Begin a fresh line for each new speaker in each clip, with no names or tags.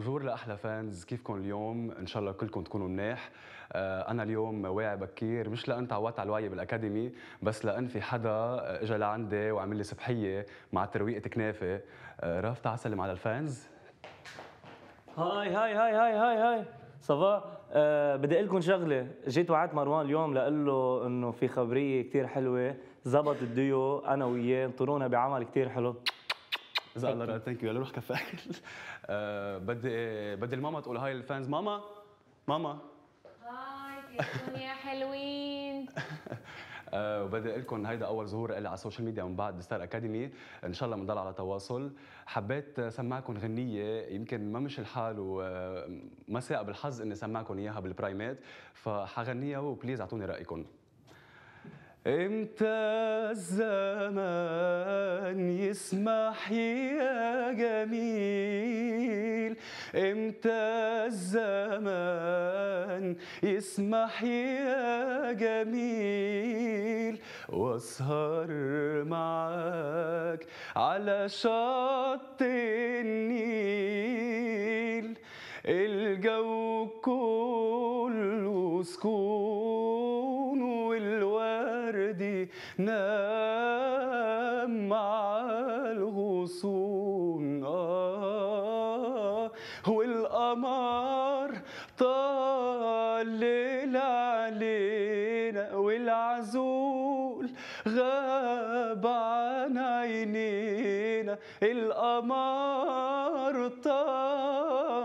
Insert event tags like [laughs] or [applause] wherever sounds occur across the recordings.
بونجور لاحلى فانز كيفكم اليوم ان شاء الله كلكم تكونوا مناح انا اليوم واعي بكير مش لان تعودت على الوعي بالاكاديمي بس لان في حدا اجى لعندي وعمل لي سبحيه مع ترويقه كنافه راف تعال سلم على الفانز
هاي هاي هاي هاي هاي هاي صفا أه بدي اقول لكم شغله جيت وعدت مروان اليوم لقول له انه في خبريه كثير حلوه زبط الديو انا وياه انطرونا بعمل كثير حلو اذا الله
ثانك يو روح اكل [laughs] آه، بدي بدي الماما تقول هاي للفانز ماما ماما
هاي كيفكم يا حلوين [laughs]
آه، وبدي اقول لكم هيدا اول ظهور لي على السوشيال ميديا من بعد ستار اكاديمي ان شاء الله بنضل على تواصل حبيت سمعكم غنيه يمكن ما مش الحال وما آه، ساق بالحظ اني سمعكم اياها بالبرايمات فحغنيها وبليز اعطوني رايكم
امتى الزمان يسمح يا جميل امتى الزمان يسمح يا جميل واسهر معاك على شط النيل الجو كله سكون نام مع الغصون آه والقمر طلل علينا والعزول غاب عن عينينا القمر طال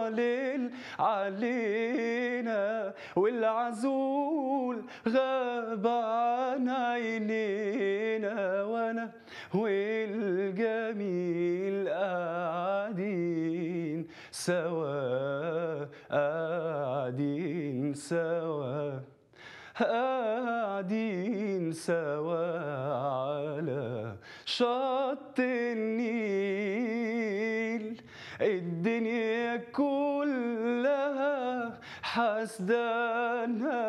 ضليل علينا والعزول غاب عن عينينا وانا والجميل قاعدين سوا قاعدين سوا قاعدين سوا على شط النيل الدنيا أسدانا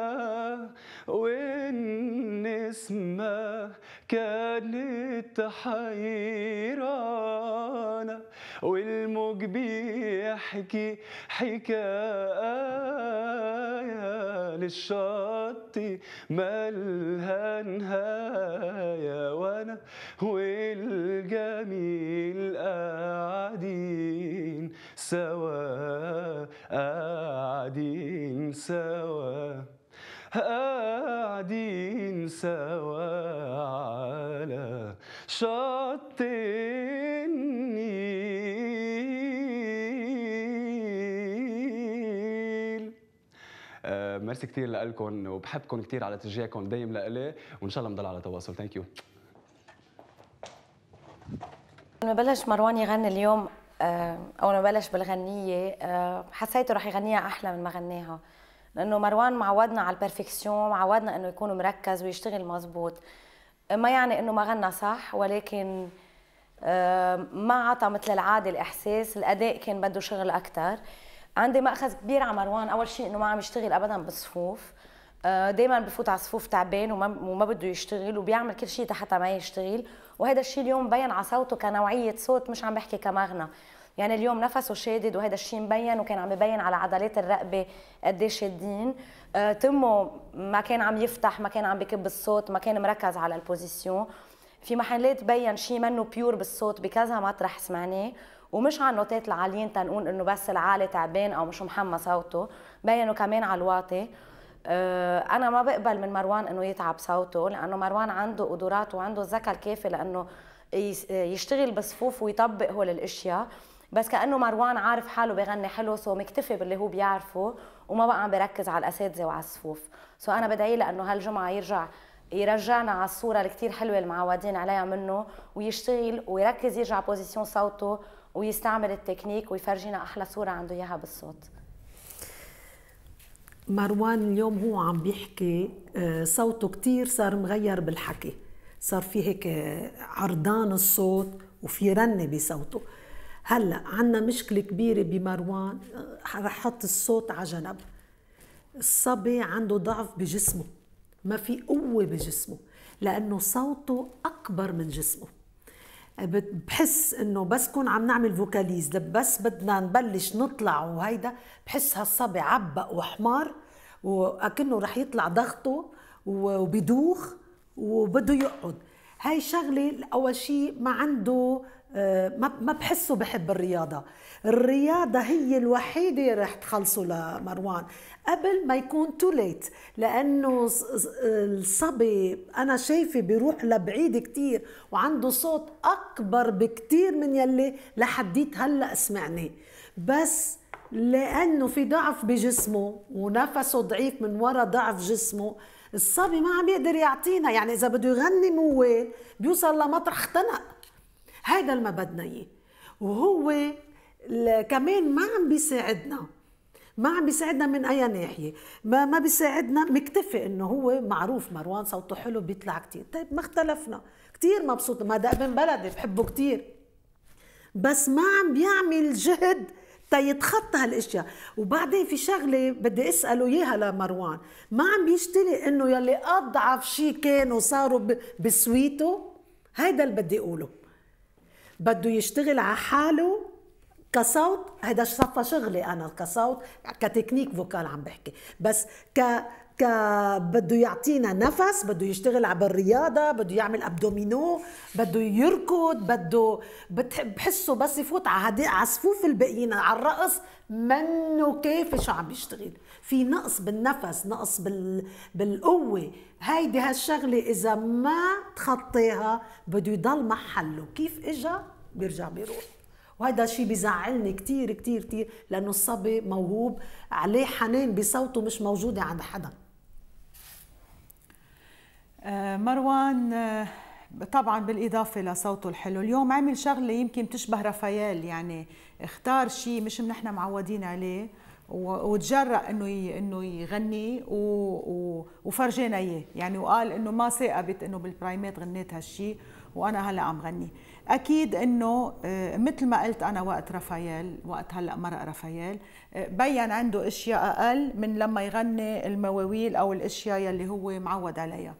والنسمة كانت حيرانا والموج بيحكي حكاية للشط مالها نهاية وأنا والجميل قاعدين سوا قاعدين سوا قاعدين سوا على شط النيل
آه، ميرسي كثير لكم وبحبكم كثير على تشجيعكم دايم لإلي وان شاء الله بنضل على تواصل ثانك يو
لما بلش مروان يغني اليوم آه، اول ما بلش بالغنيه آه، حسيته رح يغنيها احلى من ما غناها لانه مروان معودنا على البرفكسيون معودنا انه يكون مركز ويشتغل مزبوط ما يعني انه ما غنى صح ولكن آه، ما عطى مثل العاده الاحساس الاداء كان بده شغل اكثر عندي ماخذ كبير على مروان اول شيء انه ما عم يشتغل ابدا بالصفوف آه، دايما بفوت على صفوف تعبان وما, وما بده يشتغل وبيعمل كل شيء حتى ما يشتغل وهذا الشيء اليوم مبين على صوته كنوعيه صوت مش عم بحكي كمغنى يعني اليوم نفسه شادد وهذا الشيء مبين وكان عم يبين على عضلات الرقبه قد شادين آه، تمه ما كان عم يفتح ما كان عم بكب الصوت ما كان مركز على البوزيسيون في محلات بين شيء منه بيور بالصوت بكذا مطرح سمعناه ومش على النوتات العاليين تنقول انه بس العالي تعبان او مش محمى صوته بينوا كمان على الواطي آه، انا ما بقبل من مروان انه يتعب صوته لانه مروان عنده قدرات وعنده الذكاء الكافي لانه يشتغل بصفوف ويطبق هول الاشياء بس كانه مروان عارف حاله بغني حلو سو مكتفي باللي هو بيعرفه وما بقى عم بركز على الاساتذه وعلى الصفوف سو انا بدعي له انه هالجمعه يرجع يرجعنا على الصوره الكتير حلوه اللي معودين عليها منه ويشتغل ويركز يرجع بوزيسيون صوته ويستعمل التكنيك ويفرجينا احلى صوره عنده اياها بالصوت
مروان اليوم هو عم بيحكي آه، صوته كتير صار مغير بالحكي صار في هيك آه، عرضان الصوت وفي رنة بصوته هلا عندنا مشكلة كبيرة بمروان آه، رح حط الصوت على جنب الصبي عنده ضعف بجسمه ما في قوة بجسمه لأنه صوته أكبر من جسمه بحس انه بس كون عم نعمل فوكاليز بس بدنا نبلش نطلع وهيدا بحس هالصبي عبق وحمار وكأنه رح يطلع ضغطه وبدوخ وبده يقعد هاي شغله اول شيء ما عنده آه، ما ما بحسه بحب الرياضة الرياضة هي الوحيدة رح تخلصه لمروان قبل ما يكون تو ليت لأنه الصبي أنا شايفة بيروح لبعيد كتير وعنده صوت أكبر بكتير من يلي لحديت هلأ سمعني بس لأنه في ضعف بجسمه ونفسه ضعيف من وراء ضعف جسمه الصبي ما عم يقدر يعطينا يعني إذا بده يغني موال بيوصل لمطرح اختنق هذا اللي ما بدنا اياه وهو كمان ما عم بيساعدنا ما عم بيساعدنا من اي ناحيه ما ما بيساعدنا مكتفي انه هو معروف مروان صوته حلو بيطلع كتير طيب ما اختلفنا كتير مبسوط ما ده ابن بلدي بحبه كتير بس ما عم بيعمل جهد تيتخطى هالاشياء وبعدين في شغله بدي اساله اياها لمروان ما عم بيشتري انه يلي اضعف شيء كانوا صاروا بسويته هيدا اللي بدي اقوله بده يشتغل على حاله كصوت هذا صفى شغلي انا كصوت كتكنيك فوكال عم بحكي بس ك ك بده يعطينا نفس بده يشتغل على بالرياضه بده يعمل ابدومينو بده يركض بده بتحسه بحسه بس يفوت على صفوف الباقيين على الرقص منه كيف شو عم يشتغل في نقص بالنفس نقص بال... بالقوة هيدي هالشغلة إذا ما تخطيها بده يضل محله كيف إجا بيرجع بيروح وهذا الشيء بزعلني كثير كثير كثير لأنه الصبي موهوب عليه حنان بصوته مش موجودة عند حدا آه، مروان
آه، طبعا بالإضافة لصوته الحلو اليوم عمل شغلة يمكن تشبه رافائيل يعني اختار شيء مش نحن معودين عليه وتجرأ انه انه يغني و... و... وفرجينا اياه يعني وقال انه ما ثاقبت انه بالبرايمات غنيت هالشيء وانا هلا عم غني اكيد انه آه، مثل ما قلت انا وقت رافائيل وقت هلا مرق رافائيل آه، بين عنده اشياء اقل من لما يغني المواويل او الاشياء يلي هو معود عليها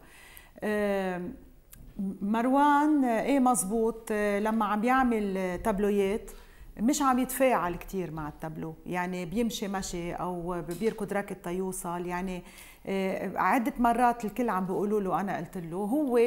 مروان ايه مزبوط لما عم يعمل تابلويات مش عم يتفاعل كثير مع التابلو يعني بيمشي مشي او بيركض ركض تيوصل يعني آه، عدة مرات الكل عم بيقولوا له انا قلت له هو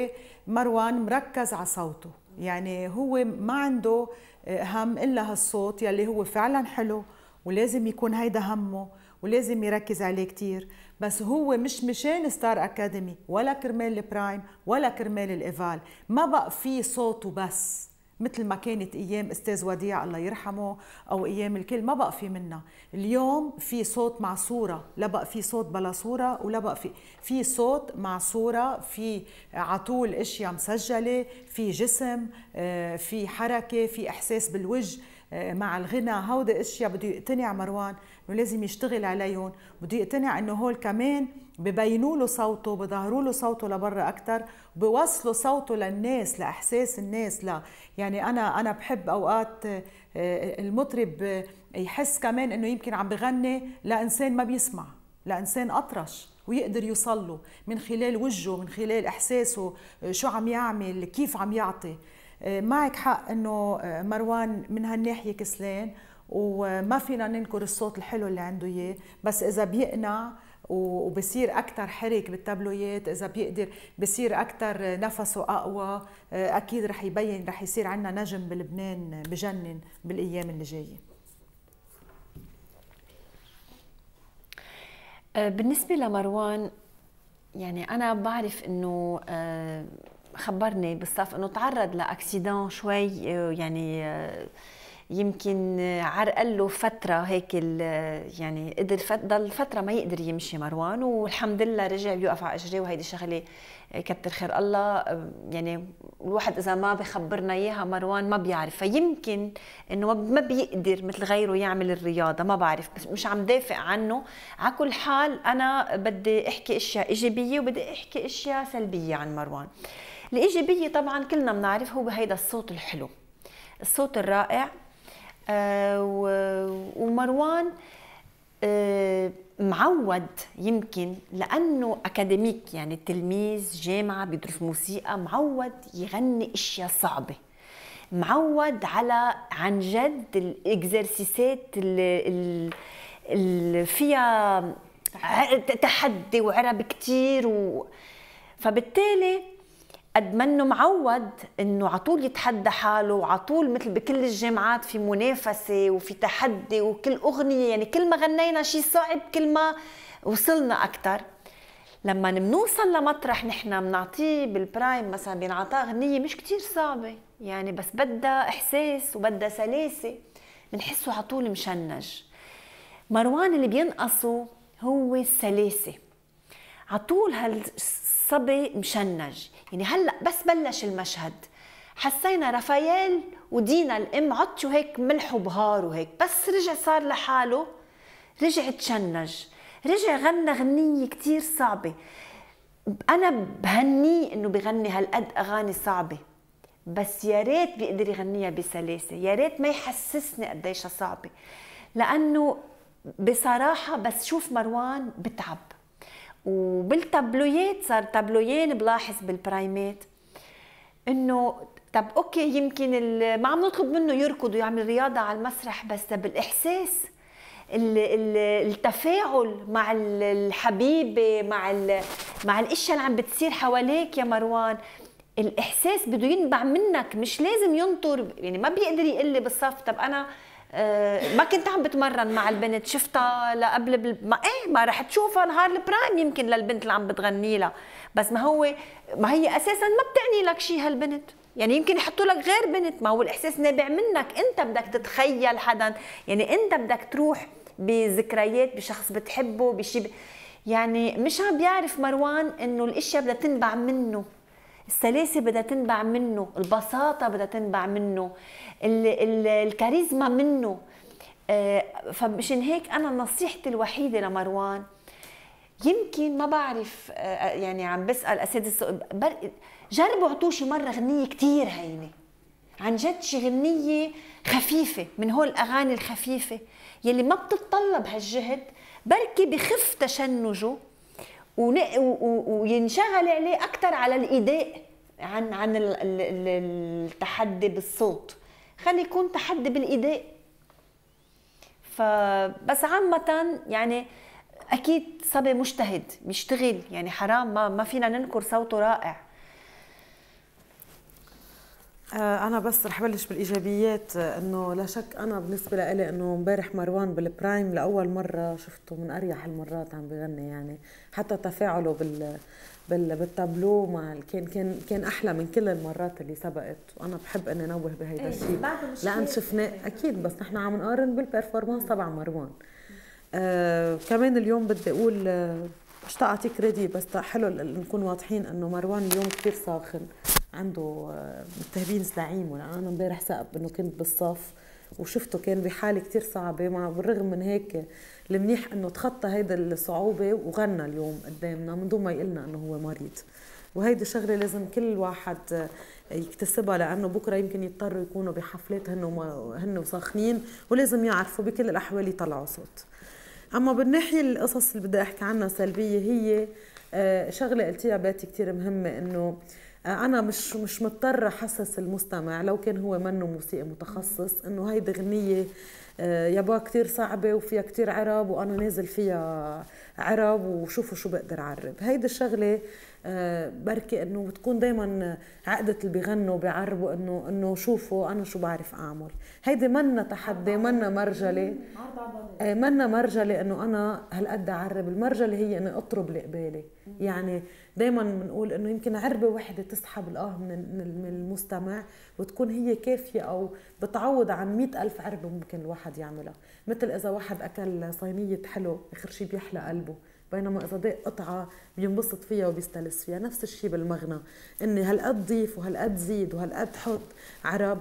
مروان مركز على صوته يعني هو ما عنده هم الا هالصوت يلي هو فعلا حلو ولازم يكون هيدا همه ولازم يركز عليه كتير بس هو مش مشان ستار اكاديمي ولا كرمال البرايم ولا كرمال الايفال ما بقى في صوته بس مثل ما كانت ايام استاذ وديع الله يرحمه او ايام الكل ما بقى في منا اليوم في صوت مع صوره لا بقى في صوت بلا صوره ولا بقى في في صوت مع صوره في عطول اشياء مسجله في جسم آه، في حركه في احساس بالوجه آه، مع الغنى هودي اشياء بده يقتنع مروان انه لازم يشتغل عليهم بده يقتنع انه هول كمان ببينوا له صوته بظهروا له صوته لبرا اكثر بوصلوا صوته للناس لاحساس الناس لا يعني انا انا بحب اوقات آه، آه، المطرب يحس كمان انه يمكن عم بغني لانسان ما بيسمع لانسان اطرش ويقدر يوصل له من خلال وجهه من خلال احساسه آه، شو عم يعمل كيف عم يعطي معك حق انه مروان من هالناحيه كسلان وما فينا ننكر الصوت الحلو اللي عنده اياه بس اذا بيقنع وبصير اكثر حرك بالتابلويات اذا بيقدر بصير اكثر نفسه اقوى آه، اكيد رح يبين رح يصير عندنا نجم بلبنان بجنن
بالايام اللي جايه آه، بالنسبه لمروان يعني انا بعرف انه آه، خبرني بالصف انه تعرض لاكسيدان شوي يعني يمكن عرقل له فتره هيك يعني قدر ضل فتره ما يقدر يمشي مروان والحمد لله رجع بيوقف على اجريه وهيدي شغله كتر خير الله يعني الواحد اذا ما بخبرنا اياها مروان ما بيعرف فيمكن انه ما بيقدر مثل غيره يعمل الرياضه ما بعرف بس مش عم دافع عنه على كل حال انا بدي احكي اشياء ايجابيه وبدي احكي اشياء سلبيه عن مروان الايجابيه طبعا كلنا بنعرف هو هيدا الصوت الحلو الصوت الرائع آه، ومروان آه، معود يمكن لانه اكاديميك يعني تلميذ جامعه بيدرس موسيقى معود يغني اشياء صعبه معود على عن جد الاكزرسيسات اللي فيها تحدي وعرب كتير و... فبالتالي قد منه معود انه على طول يتحدى حاله وعلى طول مثل بكل الجامعات في منافسه وفي تحدي وكل اغنيه يعني كل ما غنينا شيء صعب كل ما وصلنا اكثر لما بنوصل لمطرح نحن بنعطيه بالبرايم مثلا بينعطى اغنيه مش كتير صعبه يعني بس بدها احساس وبدها سلاسه بنحسه على طول مشنج مروان اللي بينقصه هو السلاسه على طول هالصبي مشنج يعني هلا بس بلش المشهد حسينا رافائيل ودينا الام عطشوا هيك ملح وبهار وهيك بس رجع صار لحاله رجع تشنج رجع غنى غنية كتير صعبة أنا بهنيه إنه بغني هالقد أغاني صعبة بس يا ريت بيقدر يغنيها بسلاسة يا ريت ما يحسسني قديشها صعبة لأنه بصراحة بس شوف مروان بتعب وبالتابلويات صار تابلويين بلاحظ بالبرايمات انه طب اوكي يمكن ما عم نطلب منه يركض ويعمل رياضه على المسرح بس بالاحساس التفاعل مع الحبيبه مع مع الاشياء اللي عم بتصير حواليك يا مروان الاحساس بده ينبع منك مش لازم ينطر يعني ما بيقدر يقول لي بالصف طب انا آه، ما كنت عم بتمرن مع البنت شفتها لقبل بل... ما ايه ما رح تشوفها نهار البرايم يمكن للبنت اللي عم بتغني لها بس ما هو ما هي اساسا ما بتعني لك شيء هالبنت يعني يمكن يحطوا لك غير بنت ما هو الاحساس نابع منك انت بدك تتخيل حدا يعني انت بدك تروح بذكريات بشخص بتحبه بشيء ب... يعني مش عم بيعرف مروان انه الاشياء بدها تنبع منه السلاسه بدها تنبع منه البساطه بدها تنبع منه الكاريزما منه آه، فمشان هيك انا نصيحتي الوحيده لمروان يمكن ما بعرف آه، آه، يعني عم بسال اساتذه جربوا اعطوه شي مره غنيه كثير هينه عن جد شي غنيه خفيفه من هول الاغاني الخفيفه يلي ما بتتطلب هالجهد بركي بخف تشنجه وينشغل عليه اكثر على الاداء عن عن التحدي بالصوت خلي يكون تحدي بالاداء فبس عامه يعني اكيد صبي مجتهد بيشتغل يعني حرام ما ما فينا ننكر صوته رائع
آه، أنا بس رح بلش بالإيجابيات آه، إنه لا شك أنا بالنسبة لإلي إنه امبارح مروان بالبرايم لأول مرة شفته من أريح المرات عم بغني يعني حتى تفاعله بال بال بالتابلو مع كان كان كان احلى من كل المرات اللي سبقت وانا بحب اني انوه بهيدا إيه، الشيء لان شفناه إيه. اكيد بس نحن عم نقارن بالبرفورمانس تبع مروان آه كمان اليوم بدي اقول آه، مش أعطيك ريدي بس حلو نكون واضحين انه مروان اليوم كثير ساخن عنده متهبين آه، زعيم ولا انا امبارح ثقب انه كنت بالصف وشفته كان بحالة كتير صعبة مع بالرغم من هيك المنيح انه تخطى هيدا الصعوبة وغنى اليوم قدامنا من دون ما يقلنا انه هو مريض وهيدي شغلة لازم كل واحد آه، يكتسبها لانه بكره يمكن يضطروا يكونوا بحفلات هن هن وساخنين ولازم يعرفوا بكل الاحوال يطلعوا صوت. اما بالناحيه القصص اللي بدي احكي عنها سلبيه هي آه، شغله قلتيها باتي كثير مهمه انه انا مش مش مضطره حسس المستمع لو كان هو منه موسيقي متخصص انه هيدي غنيه آه، يابا كتير صعبة وفيها كتير عرب وأنا نازل فيها عرب وشوفوا شو بقدر أعرب هيدي الشغلة آه، بركي انه بتكون دائما عقدة اللي بيغنوا بيعربوا انه انه شوفوا انا شو بعرف اعمل هيدي منا تحدي منا مرجله آه، منا مرجله انه انا هالقد اعرب المرجله هي اني اطرب اللي قبالي يعني دائما بنقول انه يمكن عربه وحده تسحب الاه من المستمع وتكون هي كافيه او بتعوض عن مئة ألف عربه ممكن الواحد يعملها مثل اذا واحد اكل صينيه حلو اخر شيء بيحلى قلبه بينما اذا ضاق قطعه بينبسط فيها وبيستلس فيها نفس الشيء بالمغنى اني هالقد ضيف وهالقد زيد وهالقد حط عرب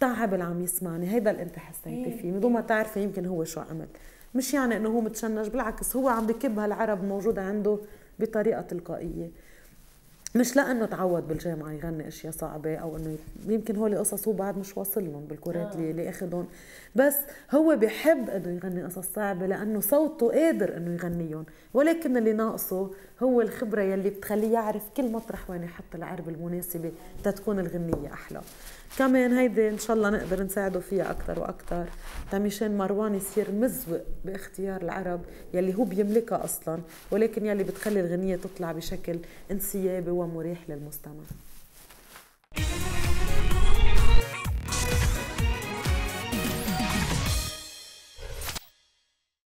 تعب اللي عم يسمعني هيدا اللي انت حسيتي إيه. فيه من دون ما تعرفي يمكن هو شو عمل مش يعني انه هو متشنج بالعكس هو عم بكب هالعرب موجوده عنده بطريقه تلقائيه مش لانه تعود بالجامعه يغني اشياء صعبه او انه يمكن هول قصص هو بعد مش واصل لهم بالكورات آه. اللي, اللي اخذهم بس هو بحب انه يغني قصص صعبه لانه صوته قادر انه يغنيهم ولكن اللي ناقصه هو الخبره يلي بتخليه يعرف كل مطرح وين يحط العرب المناسبه تتكون الغنيه احلى كمان هيدي ان شاء الله نقدر نساعده فيها اكثر واكثر تمشان مروان يصير مزوق باختيار العرب يلي هو بيملكها اصلا ولكن يلي بتخلي الغنيه تطلع بشكل انسيابي ومريح للمستمع